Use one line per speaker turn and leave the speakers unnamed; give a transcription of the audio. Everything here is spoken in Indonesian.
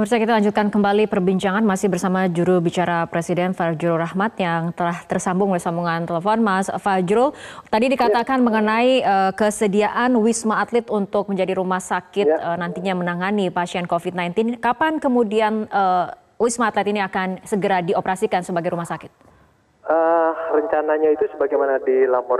Pemirsa kita lanjutkan kembali perbincangan masih bersama juru bicara Presiden Fajrul Rahmat yang telah tersambung oleh sambungan telepon. Mas Fajrul, tadi ya. dikatakan ya. mengenai uh, kesediaan Wisma Atlet untuk menjadi rumah sakit ya. uh, nantinya menangani pasien COVID-19. Kapan kemudian uh, Wisma Atlet ini akan segera dioperasikan sebagai rumah sakit?
Uh, rencananya itu sebagaimana dilaporkan.